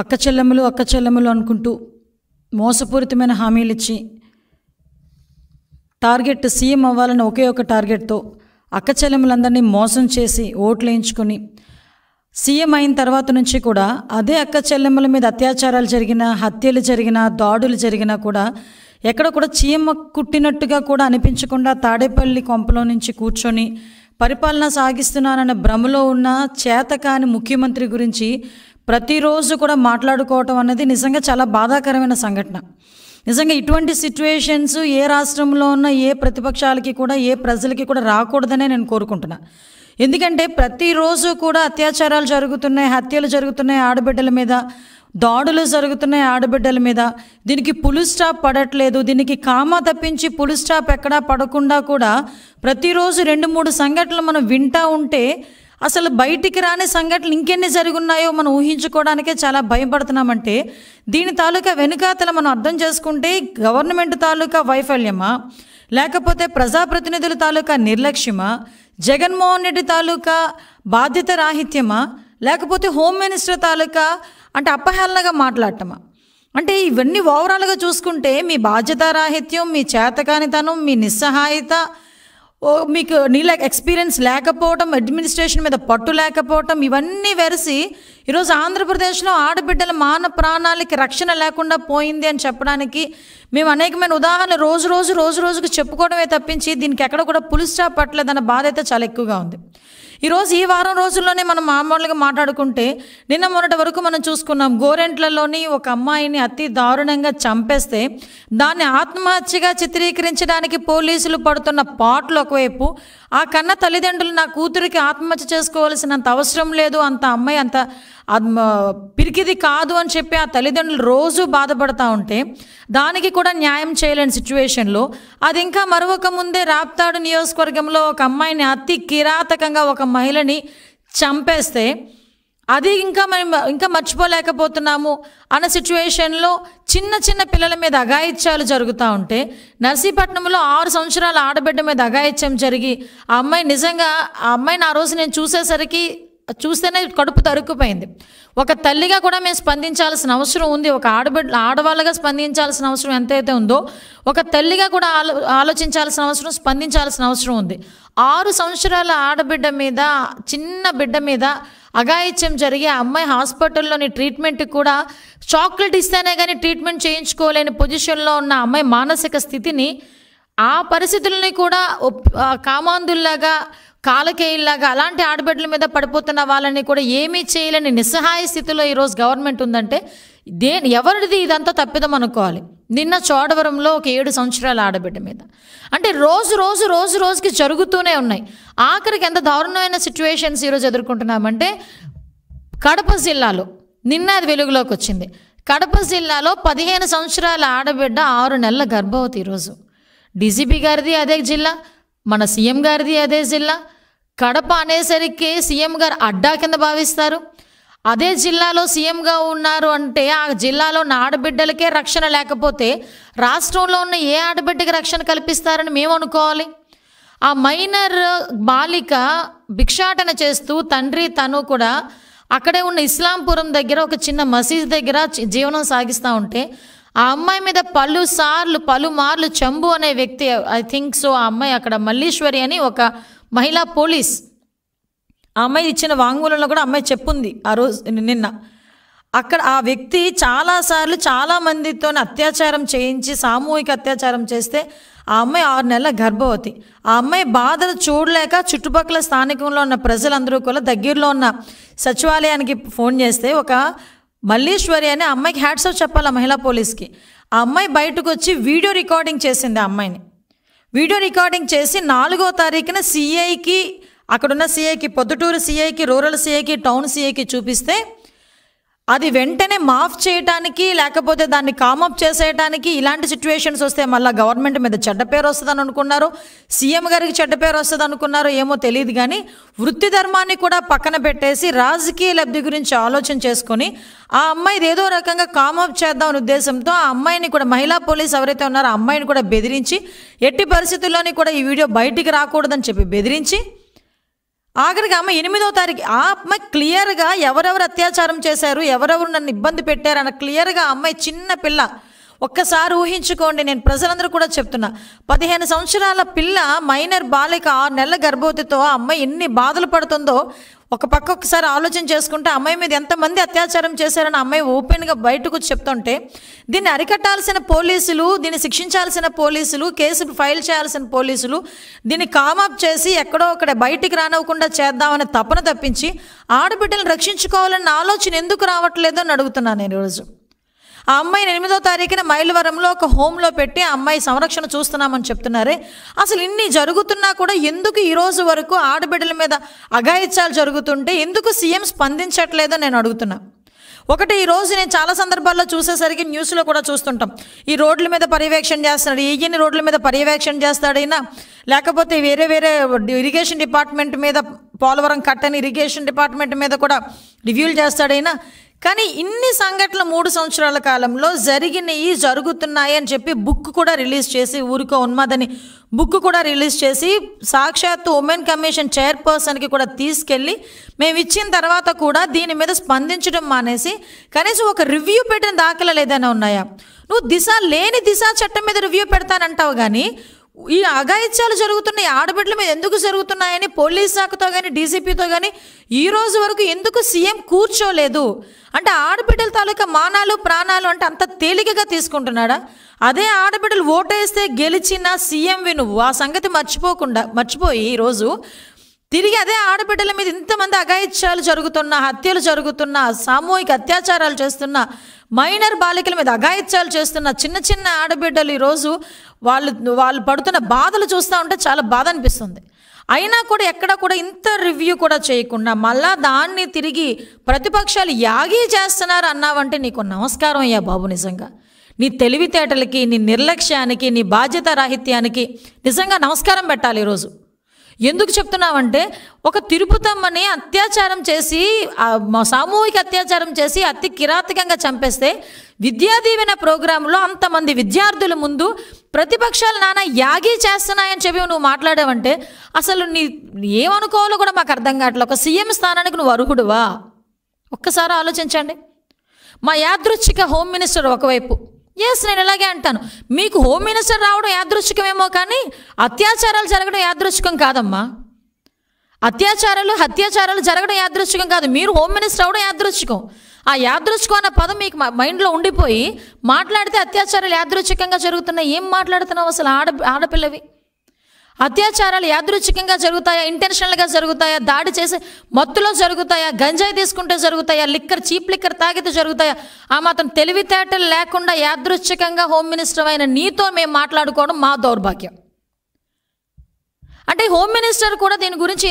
అక్క చెల్లెమ్మలు అక్క చెల్లెమ్మలు అనుకుంటూ మోసపూరితమైన హామీలు ఇచ్చి టార్గెట్ సీఎం అవ్వాలని ఒకే ఒక టార్గెట్తో అక్క చెల్లెమ్మలందరినీ మోసం చేసి ఓట్లు వేయించుకొని సీఎం అయిన తర్వాత నుంచి కూడా అదే అక్క చెల్లెమ్మల మీద అత్యాచారాలు జరిగినా హత్యలు జరిగినా దాడులు జరిగినా కూడా ఎక్కడ కూడా చీమ కుట్టినట్టుగా కూడా అనిపించకుండా తాడేపల్లి కొంపలో నుంచి కూర్చొని పరిపాలన సాగిస్తున్నానన్న భ్రమలో ఉన్న చేతకాని ముఖ్యమంత్రి గురించి ప్రతిరోజు కూడా మాట్లాడుకోవటం అనేది నిజంగా చాలా బాధాకరమైన సంఘటన నిజంగా ఇటువంటి సిచ్యువేషన్స్ ఏ రాష్ట్రంలో ఉన్న ఏ ప్రతిపక్షాలకి కూడా ఏ ప్రజలకి కూడా రాకూడదనే నేను కోరుకుంటున్నా ఎందుకంటే ప్రతిరోజు కూడా అత్యాచారాలు జరుగుతున్నాయి హత్యలు జరుగుతున్నాయి ఆడబిడ్డల మీద దాడులు జరుగుతున్నాయి ఆడబిడ్డల మీద దీనికి పులు స్టాప్ పడట్లేదు దీనికి కామ తప్పించి పులు స్టాప్ ఎక్కడా పడకుండా కూడా ప్రతిరోజు రెండు మూడు సంఘటనలు మనం వింటా ఉంటే అసలు బయటికి రాని సంఘటనలు ఇంకెన్ని జరుగున్నాయో మనం ఊహించుకోవడానికే చాలా భయపడుతున్నామంటే దీని తాలూకా వెనుకాతల మనం అర్థం చేసుకుంటే గవర్నమెంట్ తాలూకా వైఫల్యమా లేకపోతే ప్రజాప్రతినిధుల తాలూకా నిర్లక్ష్యమా జగన్మోహన్ రెడ్డి తాలూకా బాధ్యత రాహిత్యమా లేకపోతే హోమ్ మినిస్టర్ తాలూకా అంటే అపహేళనగా మాట్లాడటమా అంటే ఇవన్నీ ఓవరాల్గా చూసుకుంటే మీ బాధ్యతారాహిత్యం మీ చేతకానితనం మీ నిస్సహాయత ఓ మీకు నీళ్ళ ఎక్స్పీరియన్స్ లేకపోవటం అడ్మినిస్ట్రేషన్ మీద పట్టు లేకపోవటం ఇవన్నీ వెరిసి ఈరోజు ఆంధ్రప్రదేశ్లో ఆడబిడ్డల మాన ప్రాణాలకి రక్షణ లేకుండా పోయింది అని చెప్పడానికి మేము అనేకమైన ఉదాహరణలు రోజు రోజు రోజు రోజుకు చెప్పుకోవడమే తప్పించి దీనికి ఎక్కడ కూడా పులి స్టాప్ పట్టలేదన్న బాధ అయితే చాలా ఎక్కువగా ఉంది ఈరోజు ఈ వారం రోజుల్లోనే మనం మామూలుగా మాట్లాడుకుంటే నిన్న మొన్నటి వరకు మనం చూసుకున్నాం గోరెంట్లలోని ఒక అమ్మాయిని అతి దారుణంగా చంపేస్తే దాన్ని ఆత్మహత్యగా చిత్రీకరించడానికి పోలీసులు పడుతున్న పాటలు ఒకవైపు ఆ కన్న తల్లిదండ్రులు నా కూతురికి ఆత్మహత్య చేసుకోవాల్సినంత అవసరం లేదు అంత అమ్మాయి అంత అది పిరికిది కాదు అని చెప్పి ఆ తల్లిదండ్రులు రోజు బాధపడతా ఉంటే దానికి కూడా న్యాయం చేయలేని సిచ్యువేషన్లో అది ఇంకా మరొక ముందే రాప్తాడు నియోజకవర్గంలో ఒక అమ్మాయిని అతి కిరాతకంగా ఒక మహిళని చంపేస్తే అది ఇంకా మనం ఇంకా మర్చిపోలేకపోతున్నాము అన్న సిచ్యువేషన్లో చిన్న చిన్న పిల్లల మీద అఘాయిత్యాలు జరుగుతూ ఉంటే నర్సీపట్నంలో ఆరు సంవత్సరాల ఆడబిడ్డ మీద అఘాయిత్యం జరిగి ఆ అమ్మాయి నిజంగా ఆ అమ్మాయిని ఆ రోజు నేను చూసేసరికి చూస్తేనే కడుపు తరుక్కుపోయింది ఒక తల్లిగా కూడా మేము స్పందించాల్సిన అవసరం ఉంది ఒక ఆడబిడ్డ ఆడవాళ్ళగా స్పందించాల్సిన అవసరం ఎంతైతే ఉందో ఒక తల్లిగా కూడా ఆలో ఆలోచించాల్సిన అవసరం స్పందించాల్సిన అవసరం ఉంది ఆరు సంవత్సరాల ఆడబిడ్డ మీద చిన్న బిడ్డ మీద అఘాయిత్యం జరిగే అమ్మాయి హాస్పిటల్లోని ట్రీట్మెంట్కి కూడా చాక్లెట్ ఇస్తేనే కానీ ట్రీట్మెంట్ చేయించుకోలేని పొజిషన్లో ఉన్న అమ్మాయి మానసిక స్థితిని ఆ పరిస్థితుల్ని కూడా కామాంధుల్లాగా కాలకేయుల్లాగా అలాంటి ఆడబిడ్డల మీద పడిపోతున్న వాళ్ళని కూడా ఏమీ చేయలేని నిస్సహాయ స్థితిలో ఈరోజు గవర్నమెంట్ ఉందంటే దేని ఎవరిది ఇదంతా తప్పిదం అనుకోవాలి నిన్న చోడవరంలో ఒక ఏడు సంవత్సరాల ఆడబిడ్డ మీద అంటే రోజు రోజు రోజు రోజుకి జరుగుతూనే ఉన్నాయి ఆఖరికి ఎంత దారుణమైన సిచ్యువేషన్స్ ఈరోజు ఎదుర్కొంటున్నామంటే కడప జిల్లాలో నిన్న అది వెలుగులోకి వచ్చింది కడప జిల్లాలో పదిహేను సంవత్సరాల ఆడబిడ్డ ఆరు నెలల గర్భవతి ఈరోజు డీజీపీ గారిది అదే జిల్లా మన సీఎం గారిది అదే జిల్లా కడప అనేసరికి సీఎం గారు అడ్డా కింద భావిస్తారు అదే జిల్లాలో సీఎంగా ఉన్నారు అంటే ఆ జిల్లాలో ఉన్న ఆడబిడ్డలకే రక్షణ లేకపోతే రాష్ట్రంలో ఉన్న ఏ ఆడబిడ్డకి రక్షణ కల్పిస్తారని మేము అనుకోవాలి ఆ మైనర్ బాలిక భిక్షాటన చేస్తూ తండ్రి తను కూడా అక్కడే ఉన్న ఇస్లాంపురం దగ్గర ఒక చిన్న మసీద్ దగ్గర జీవనం సాగిస్తూ ఉంటే ఆ అమ్మాయి మీద పలు సార్లు పలుమార్లు చంబు అనే వ్యక్తి ఐ థింక్ సో ఆ అమ్మాయి అక్కడ మల్లీశ్వరి అని ఒక మహిళా పోలీస్ ఆ అమ్మాయి ఇచ్చిన వాంగ్మూలంలో కూడా అమ్మాయి చెప్పుంది ఆ రోజు నిన్న అక్కడ ఆ వ్యక్తి చాలాసార్లు చాలామందితో అత్యాచారం చేయించి సామూహిక అత్యాచారం చేస్తే ఆ అమ్మాయి ఆరు నెలల గర్భవతి ఆ అమ్మాయి బాధను చూడలేక చుట్టుపక్కల స్థానికంలో ఉన్న ప్రజలందరూ కూడా దగ్గరలో ఉన్న సచివాలయానికి ఫోన్ చేస్తే ఒక మల్లీశ్వరి అనే అమ్మాయికి హ్యాట్సాప్ చెప్పాలి ఆ మహిళా పోలీస్కి ఆ అమ్మాయి బయటకు వచ్చి వీడియో రికార్డింగ్ చేసింది ఆ అమ్మాయిని వీడియో రికార్డింగ్ చేసి నాలుగో తారీఖున సిఐకి అక్కడున్న సిఐకి పొద్దుటూరు సిఐకి రూరల్ సిఐకి టౌన్ సిఐకి చూపిస్తే అది వెంటనే మాఫ్ చేయటానికి లేకపోతే దాన్ని కామప్ చేసేయటానికి ఇలాంటి సిచ్యువేషన్స్ వస్తే మళ్ళీ గవర్నమెంట్ మీద చెడ్డ పేరు వస్తుందని అనుకున్నారు సీఎం గారికి చెడ్డ పేరు వస్తుంది అనుకున్నారో ఏమో తెలియదు కానీ వృత్తి ధర్మాన్ని కూడా పక్కన పెట్టేసి రాజకీయ లబ్ధి గురించి ఆలోచన చేసుకొని ఆ అమ్మాయిది ఏదో రకంగా కామప్ చేద్దాం అనే ఉద్దేశంతో ఆ అమ్మాయిని కూడా మహిళా పోలీస్ ఎవరైతే ఉన్నారో ఆ అమ్మాయిని కూడా బెదిరించి ఎట్టి పరిస్థితుల్లోని కూడా ఈ వీడియో బయటికి రాకూడదని చెప్పి బెదిరించి ఆఖరికి ఆమె ఎనిమిదో తారీఖు ఆ అమ్మాయి క్లియర్గా ఎవరెవరు అత్యాచారం చేశారు ఎవరెవరు నన్ను ఇబ్బంది పెట్టారు అన్న క్లియర్గా అమ్మాయి చిన్న పిల్ల ఒక్కసారి ఊహించుకోండి నేను ప్రజలందరూ కూడా చెప్తున్నా పదిహేను సంవత్సరాల పిల్ల మైనర్ బాలిక ఆరు నెలల గర్భవతితో ఆ అమ్మాయి ఎన్ని బాధలు పడుతుందో ఒక పక్క ఒకసారి ఆలోచన చేసుకుంటే అమ్మాయి మీద ఎంతమంది అత్యాచారం చేశారని అమ్మాయి ఓపెన్గా బయటకు చెప్తుంటే దీన్ని అరికట్టాల్సిన పోలీసులు దీన్ని శిక్షించాల్సిన పోలీసులు కేసు ఫైల్ చేయాల్సిన పోలీసులు దీన్ని కామప్ చేసి ఎక్కడో అక్కడ బయటికి రానివ్వకుండా చేద్దామనే తపన తప్పించి ఆడబిడ్డలను రక్షించుకోవాలన్న ఆలోచన ఎందుకు రావట్లేదో అని అడుగుతున్నాను నేను ఈరోజు ఆ అమ్మాయిని ఎనిమిదో తారీఖున మైలవరంలో ఒక హోమ్లో పెట్టి ఆ అమ్మాయి సంరక్షణ చూస్తున్నామని చెప్తున్నారే అసలు ఇన్ని జరుగుతున్నా కూడా ఎందుకు ఈరోజు వరకు ఆడబిడ్డల మీద అఘాయిత్యాలు జరుగుతుంటే ఎందుకు సీఎం స్పందించట్లేదో నేను అడుగుతున్నా ఒకటి ఈ రోజు నేను చాలా సందర్భాల్లో చూసేసరికి న్యూస్లో కూడా చూస్తుంటాం ఈ రోడ్ల మీద పర్యవేక్షణ చేస్తున్నాడు ఈయన్ని రోడ్ల మీద పర్యవేక్షణ చేస్తాడైనా లేకపోతే వేరే వేరే ఇరిగేషన్ డిపార్ట్మెంట్ మీద పోలవరం కట్టని ఇరిగేషన్ డిపార్ట్మెంట్ మీద కూడా రివ్యూలు చేస్తాడైనా కానీ ఇన్ని సంఘటనలు మూడు సంవత్సరాల కాలంలో జరిగినవి జరుగుతున్నాయి అని చెప్పి బుక్ కూడా రిలీజ్ చేసి ఊరికో ఉన్మాదని బుక్ కూడా రిలీజ్ చేసి సాక్షాత్తు ఉమెన్ కమిషన్ చైర్పర్సన్కి కూడా తీసుకెళ్ళి మేము ఇచ్చిన తర్వాత కూడా దీని మీద స్పందించడం మానేసి కనీసం ఒక రివ్యూ పెట్టిన దాఖలాలు ఏదైనా ఉన్నాయా నువ్వు దిశ లేని దిశ చట్టం మీద రివ్యూ పెడతానంటావు కానీ ఈ అఘాయిత్యాలు జరుగుతున్నాయి ఆడబిడ్డల మీద ఎందుకు జరుగుతున్నాయని పోలీస్ శాఖతో కానీ డీసీపీతో కానీ ఈ రోజు వరకు ఎందుకు సీఎం కూర్చోలేదు అంటే ఆడబిడ్డల తాలూకా మానాలు ప్రాణాలు అంటే అంత తేలికగా తీసుకుంటున్నాడా అదే ఆడబిడ్డలు ఓటేస్తే గెలిచిన సీఎం విను ఆ సంగతి మర్చిపోకుండా మర్చిపోయి ఈరోజు తిరిగి అదే ఆడబిడ్డల మీద ఇంతమంది అఘాయిత్యాలు జరుగుతున్న హత్యలు జరుగుతున్న సామూహిక అత్యాచారాలు చేస్తున్న మైనర్ బాలికల మీద అఘాయిత్యాలు చేస్తున్న చిన్న చిన్న ఆడబిడ్డలు ఈరోజు వాళ్ళు వాళ్ళు పడుతున్న బాధలు చూస్తూ ఉంటే చాలా బాధ అనిపిస్తుంది అయినా కూడా ఎక్కడ కూడా ఇంత రివ్యూ కూడా చేయకుండా మళ్ళా దాన్ని తిరిగి ప్రతిపక్షాలు యాగి చేస్తున్నారు అన్నావంటే నీకు నమస్కారం అయ్యా బాబు నిజంగా నీ తెలివితేటలకి నీ నిర్లక్ష్యానికి నీ బాధ్యత రాహిత్యానికి నిజంగా నమస్కారం పెట్టాలి ఈరోజు ఎందుకు చెప్తున్నామంటే ఒక తిరుపతమ్మని అత్యాచారం చేసి సామూహిక అత్యాచారం చేసి అతి కిరాతకంగా చంపేస్తే విద్యా దీవెన ప్రోగ్రాంలో అంతమంది విద్యార్థుల ముందు ప్రతిపక్షాలు నాన్న యాగి చేస్తున్నాయని చెప్పి నువ్వు మాట్లాడావంటే అసలు నీ ఏమనుకోవాలో కూడా మాకు అర్థం కావట్లేదు ఒక సీఎం స్థానానికి నువ్వు అర్హుడువా ఒక్కసారి ఆలోచించండి మా యాదృచ్ఛిక హోమ్ మినిస్టర్ ఒకవైపు ఎస్ నేను ఇలాగే అంటాను మీకు హోమ్ మినిస్టర్ రావడం యాదృచ్ఛికమేమో కానీ అత్యాచారాలు జరగడం యాదృచ్ఛికం కాదమ్మా అత్యాచారాలు హత్యాచారాలు జరగడం యాదృచ్ఛికం కాదు మీరు హోమ్ మినిస్టర్ అవడం యాదృచ్ఛికం ఆ యాదృచ్ఛికం అన్న పదం మీకు మైండ్లో ఉండిపోయి మాట్లాడితే అత్యాచారాలు యాదృచ్ఛికంగా జరుగుతున్నాయి ఏం మాట్లాడుతున్నావు అసలు ఆడ ఆడపిల్లవి అత్యాచారాలు యాదృచ్ఛికంగా జరుగుతాయా ఇంటెన్షనల్గా జరుగుతాయా దాడి చేసి మత్తులో జరుగుతాయా గంజాయి తీసుకుంటే జరుగుతాయా లిక్కర్ చీప్ లిక్కర్ తాగితే జరుగుతాయా ఆ మాత్రం తెలివితేటలు లేకుండా యాదృచ్ఛికంగా హోమ్ మినిస్టర్ అయిన నీతో మేము మాట్లాడుకోవడం మా దౌర్భాగ్యం అంటే హోమ్ మినిస్టర్ కూడా దీని గురించి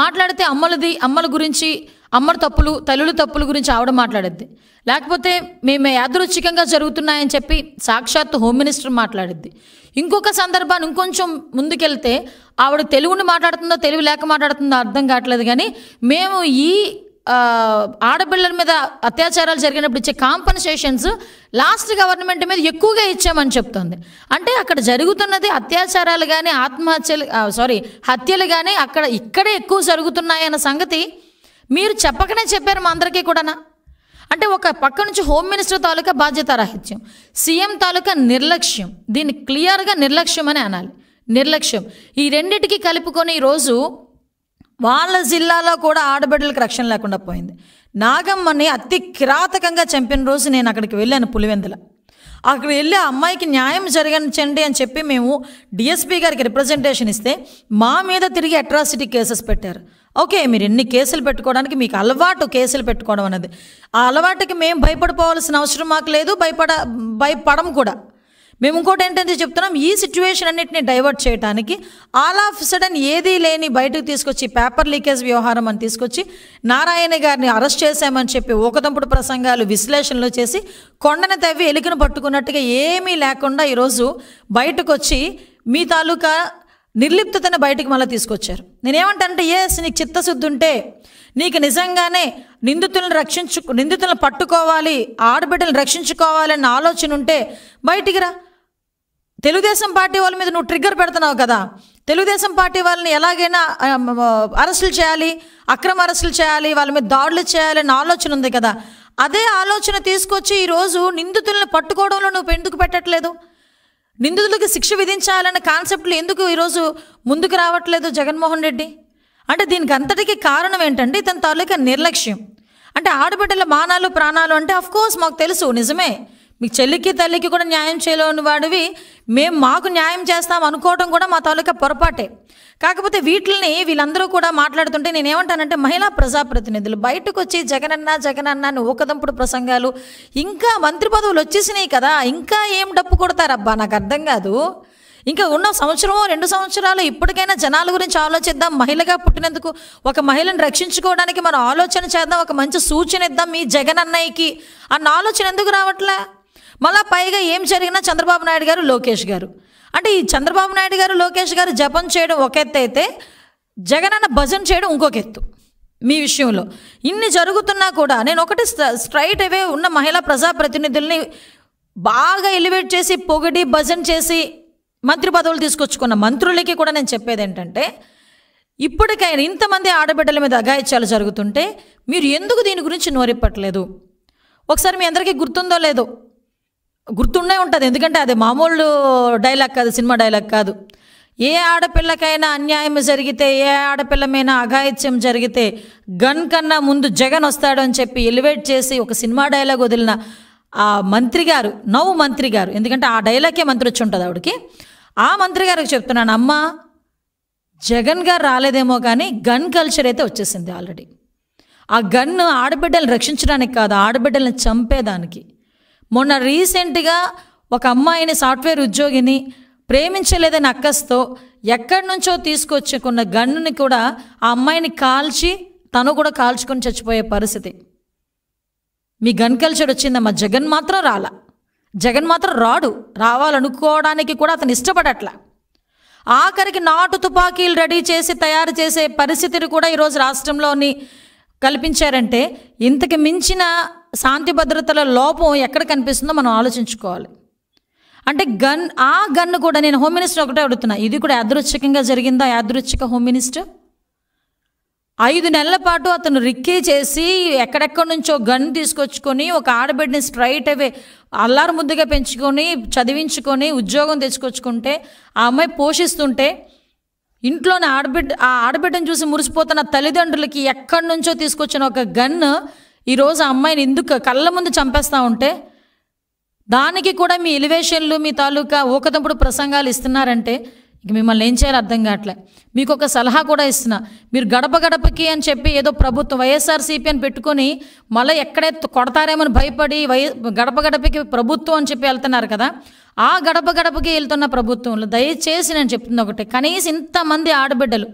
మాట్లాడితే అమ్మలది అమ్మల గురించి అమ్మ తప్పులు తల్లుల తప్పుల గురించి ఆవిడ మాట్లాడద్ది లేకపోతే మేము యాదృచ్ఛికంగా జరుగుతున్నాయని చెప్పి సాక్షాత్ హోమ్ మినిస్టర్ మాట్లాడిద్ది ఇంకొక సందర్భాన్ని ఇంకొంచెం ముందుకెళ్తే ఆవిడ తెలుగుని మాట్లాడుతుందో తెలుగు లేక మాట్లాడుతుందో అర్థం కావట్లేదు కానీ మేము ఈ ఆడపిల్లల మీద అత్యాచారాలు జరిగినప్పుడు ఇచ్చే కాంపన్సేషన్స్ లాస్ట్ గవర్నమెంట్ మీద ఎక్కువగా ఇచ్చామని చెప్తుంది అంటే అక్కడ జరుగుతున్నది అత్యాచారాలు కానీ ఆత్మహత్యలు సారీ హత్యలు కానీ అక్కడ ఇక్కడే ఎక్కువ జరుగుతున్నాయన్న సంగతి మీరు చెప్పకనే చెప్పారు మా అందరికీ కూడానా అంటే ఒక పక్క నుంచి హోమ్ మినిస్టర్ తాలూకా బాధ్యత రాహిత్యం సీఎం తాలూకా నిర్లక్ష్యం దీన్ని క్లియర్గా నిర్లక్ష్యం అని అనాలి నిర్లక్ష్యం ఈ రెండింటికి కలుపుకొని ఈరోజు వాళ్ళ జిల్లాలో కూడా ఆడబిడ్డలకు రక్షణ లేకుండా పోయింది నాగమ్మని అతి కిరాతకంగా చంపిన రోజు నేను అక్కడికి వెళ్ళాను పులివెందుల అక్కడ వెళ్ళి ఆ అమ్మాయికి న్యాయం జరగనించండి అని చెప్పి మేము డిఎస్పీ గారికి రిప్రజెంటేషన్ ఇస్తే మా మీద తిరిగి అట్రాసిటీ కేసెస్ పెట్టారు ఓకే మీరు ఎన్ని కేసులు పెట్టుకోవడానికి మీకు అలవాటు కేసులు పెట్టుకోవడం అనేది ఆ అలవాటుకి మేము భయపడిపోవాల్సిన అవసరం మాకు లేదు భయపడ భయపడము కూడా మేము ఇంకోటి ఏంటంటే చెప్తున్నాం ఈ సిచ్యువేషన్ అన్నింటినీ డైవర్ట్ చేయడానికి ఆల్ ఆఫ్ సడన్ ఏదీ లేని బయటకు తీసుకొచ్చి పేపర్ లీకేజ్ వ్యవహారం అని తీసుకొచ్చి నారాయణ గారిని అరెస్ట్ చేశామని చెప్పి ఒకదంపుడు ప్రసంగాలు విశ్లేషణలు చేసి కొండను తవ్వి ఎలుకను పట్టుకున్నట్టుగా ఏమీ లేకుండా ఈరోజు బయటకు వచ్చి మీ తాలూకా నిర్లిప్తతను బయటికి మళ్ళీ తీసుకొచ్చారు నేనేమంటానంటే ఎస్ నీకు చిత్తశుద్ధి ఉంటే నీకు నిజంగానే నిందితులను రక్షించు నిందితులను పట్టుకోవాలి ఆడబిడ్డలను రక్షించుకోవాలన్న ఆలోచన ఉంటే బయటికి రా తెలుగుదేశం పార్టీ వాళ్ళ మీద నువ్వు ట్రిగ్గర్ పెడుతున్నావు కదా తెలుగుదేశం పార్టీ వాళ్ళని ఎలాగైనా అరెస్టులు చేయాలి అక్రమ అరెస్టులు చేయాలి వాళ్ళ మీద దాడులు చేయాలన్న ఆలోచన ఉంది కదా అదే ఆలోచన తీసుకొచ్చి ఈరోజు నిందితులను పట్టుకోవడంలో నువ్వు ఎందుకు పెట్టట్లేదు నిందితులకు శిక్ష విధించాలన్న కాన్సెప్ట్లు ఎందుకు ఈరోజు ముందుకు రావట్లేదు జగన్మోహన్ రెడ్డి అంటే దీనికి అంతటికి కారణం ఏంటంటే ఇతని తాలూకా నిర్లక్ష్యం అంటే ఆడబిడ్డల మానాలు ప్రాణాలు అంటే అఫ్కోర్స్ మాకు తెలుసు నిజమే మీ చెల్లికి తల్లికి కూడా న్యాయం చేయలేని వాడివి మేము మాకు న్యాయం చేస్తాం అనుకోవడం కూడా మా తాలూకా పొరపాటే కాకపోతే వీటిని వీళ్ళందరూ కూడా మాట్లాడుతుంటే నేనేమంటానంటే మహిళా ప్రజాప్రతినిధులు బయటకు వచ్చి జగనన్న జగనన్న అని ఊకదంపుడు ప్రసంగాలు ఇంకా మంత్రి పదవులు వచ్చేసినాయి కదా ఇంకా ఏం డప్పు కొడతారబ్బా నాకు అర్థం కాదు ఇంకా ఉన్న సంవత్సరమో రెండు సంవత్సరాలు ఇప్పటికైనా జనాల గురించి ఆలోచిద్దాం మహిళగా పుట్టినందుకు ఒక మహిళను రక్షించుకోవడానికి మనం ఆలోచన చేద్దాం ఒక మంచి సూచన ఇద్దాం మీ జగన్ అన్నయ్యకి అన్న ఆలోచన ఎందుకు రావట్లే మళ్ళా పైగా ఏం జరిగినా చంద్రబాబు నాయుడు గారు లోకేష్ గారు అంటే ఈ చంద్రబాబు నాయుడు గారు లోకేష్ గారు జపం చేయడం ఒక ఎత్తు అయితే జగనన్న భజన చేయడం ఇంకొక ఎత్తు మీ విషయంలో ఇన్ని జరుగుతున్నా కూడా నేను ఒకటి స్ట్రైట్ అవే ఉన్న మహిళా ప్రజాప్రతినిధుల్ని బాగా ఎలివేట్ చేసి పొగిడి భజన చేసి మంత్రి పదవులు తీసుకొచ్చుకున్న మంత్రులకి కూడా నేను చెప్పేది ఏంటంటే ఇప్పటికైనా ఇంతమంది ఆడబిడ్డల మీద అఘాయిత్యాలు జరుగుతుంటే మీరు ఎందుకు దీని గురించి నోరిప్పట్లేదు ఒకసారి మీ అందరికీ గుర్తుందో లేదో గుర్తుండే ఉంటుంది ఎందుకంటే అది మామూలు డైలాగ్ కాదు సినిమా డైలాగ్ కాదు ఏ ఆడపిల్లకైనా అన్యాయం జరిగితే ఏ ఆడపిల్లమైనా అఘాయిత్యం జరిగితే గన్ కన్నా ముందు జగన్ వస్తాడు అని చెప్పి ఎలివేట్ చేసి ఒక సినిమా డైలాగ్ వదిలిన ఆ మంత్రి గారు నవ్వు మంత్రి గారు ఎందుకంటే ఆ డైలాగే మంత్రి వచ్చి ఉంటుంది ఆవిడకి ఆ మంత్రి గారికి చెప్తున్నాను అమ్మ జగన్ గారు రాలేదేమో కానీ గన్ కల్చర్ అయితే వచ్చేసింది ఆల్రెడీ ఆ గన్ను ఆడబిడ్డలను రక్షించడానికి కాదు ఆడబిడ్డలను చంపేదానికి మొన్న రీసెంట్గా ఒక అమ్మాయిని సాఫ్ట్వేర్ ఉద్యోగిని ప్రేమించలేదని అక్కస్తో ఎక్కడి నుంచో తీసుకొచ్చుకున్న గన్నుని కూడా ఆ అమ్మాయిని కాల్చి తను కూడా కాల్చుకొని చచ్చిపోయే పరిస్థితి మీ గన్ కల్చర్ వచ్చిందా మా జగన్ మాత్రం రాల జగన్ మాత్రం రాడు రావాలనుకోవడానికి కూడా అతను ఇష్టపడట్లా ఆఖరికి నాటు తుపాకీలు రెడీ చేసి తయారు చేసే పరిస్థితిని కూడా ఈరోజు రాష్ట్రంలోని కల్పించారంటే ఇంతకు మించిన శాంతి భద్రతల లోపం ఎక్కడ కనిపిస్తుందో మనం ఆలోచించుకోవాలి అంటే గన్ ఆ గన్ కూడా నేను హోమ్ మినిస్టర్ ఒకటే అడుగుతున్నా ఇది కూడా యాదృచ్ఛికంగా జరిగిందా యాదృచ్ఛిక హోమ్ మినిస్టర్ ఐదు నెలల పాటు అతను రిక్కీ చేసి ఎక్కడెక్కడి నుంచో గన్ తీసుకొచ్చుకొని ఒక ఆడబిడ్డని స్ట్రైట్ అవే అల్లారు ముద్దుగా పెంచుకొని చదివించుకొని ఉద్యోగం తెచ్చుకొచ్చుకుంటే ఆ అమ్మాయి పోషిస్తుంటే ఇంట్లోని ఆడబిడ్డ ఆ ఆడబిడ్డను చూసి మురిసిపోతున్న తల్లిదండ్రులకి ఎక్కడి నుంచో తీసుకొచ్చిన ఒక గన్ను ఈరోజు ఆ అమ్మాయిని ఎందుకు కళ్ళ ముందు చంపేస్తూ ఉంటే దానికి కూడా మీ ఎలివేషన్లు మీ తాలూకా ఊకదంపుడు ప్రసంగాలు ఇస్తున్నారంటే ఇక మిమ్మల్ని ఏం చేయాలి అర్థం కావట్లే మీకు ఒక సలహా కూడా ఇస్తున్నా మీరు గడప గడపకి అని చెప్పి ఏదో ప్రభుత్వం వైఎస్ఆర్సీపీ అని పెట్టుకొని మళ్ళీ ఎక్కడే కొడతారేమని భయపడి వై గడప గడపకి ప్రభుత్వం అని చెప్పి వెళ్తున్నారు కదా ఆ గడప గడపకి వెళ్తున్న ప్రభుత్వంలో దయచేసి నేను చెప్తుంది ఒకటి కనీసం ఇంతమంది ఆడబిడ్డలు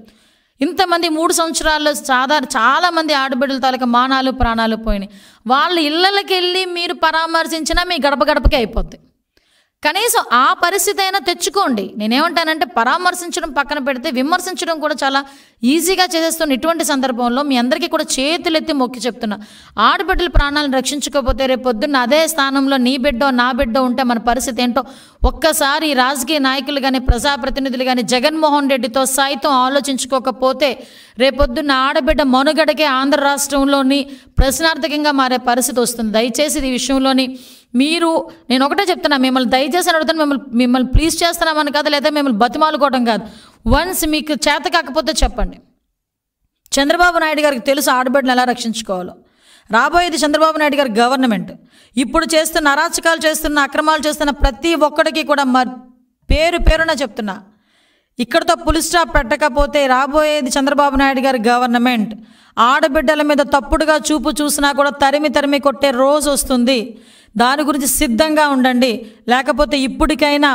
ఇంతమంది మూడు సంవత్సరాల్లో సాధారణ చాలామంది ఆడబిడ్డల తాలూకా మానాలు ప్రాణాలు పోయినాయి వాళ్ళ ఇళ్ళకి వెళ్ళి మీరు పరామర్శించినా మీ గడప గడపకే అయిపోద్ది కనీసం ఆ పరిస్థితి అయినా తెచ్చుకోండి నేనేమంటానంటే పరామర్శించడం పక్కన పెడితే విమర్శించడం కూడా చాలా ఈజీగా చేసేస్తున్న ఇటువంటి సందర్భంలో మీ అందరికీ కూడా చేతులెత్తి మొక్కి చెప్తున్నా ఆడబిడ్డల ప్రాణాలను రక్షించుకోకపోతే పొద్దున్న అదే స్థానంలో నీ బిడ్డో నా బిడ్డో ఉంటే మన పరిస్థితి ఏంటో ఒక్కసారి రాజకీయ నాయకులు కానీ ప్రజాప్రతినిధులు కానీ జగన్మోహన్ రెడ్డితో సైతం ఆలోచించుకోకపోతే రేపొద్దున్న ఆడబిడ్డ మనుగడకే ఆంధ్ర రాష్ట్రంలోని ప్రశ్నార్థకంగా మారే పరిస్థితి వస్తుంది దయచేసి ఈ విషయంలోని మీరు నేను ఒకటే చెప్తున్నా మిమ్మల్ని దయచేసి అడుగుతాను మిమ్మల్ని మిమ్మల్ని ప్లీజ్ చేస్తున్నామని కాదు లేదా మిమ్మల్ని బతిమాలుకోవడం కాదు వన్స్ మీకు చేత కాకపోతే చెప్పండి చంద్రబాబు నాయుడు గారికి తెలుసు ఆడబిడ్డను ఎలా రక్షించుకోవాలో రాబోయేది చంద్రబాబు నాయుడు గారి గవర్నమెంట్ ఇప్పుడు చేస్తున్న అరాచకాలు చేస్తున్న అక్రమాలు చేస్తున్న ప్రతి ఒక్కడికి కూడా పేరు పేరున చెప్తున్నా ఇక్కడతో పులి స్టాప్ పెట్టకపోతే రాబోయేది చంద్రబాబు నాయుడు గారి గవర్నమెంట్ ఆడబిడ్డల మీద తప్పుడుగా చూపు చూసినా కూడా తరిమి తరిమి కొట్టే రోజు వస్తుంది దాని గురించి సిద్ధంగా ఉండండి లేకపోతే ఇప్పటికైనా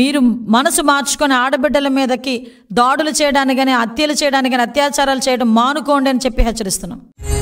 మీరు మనసు మార్చుకొని ఆడబిడ్డల మీదకి దాడులు కానీ హత్యలు చేయడానికని అత్యాచారాలు చేయడం మానుకోండి అని చెప్పి హెచ్చరిస్తున్నాం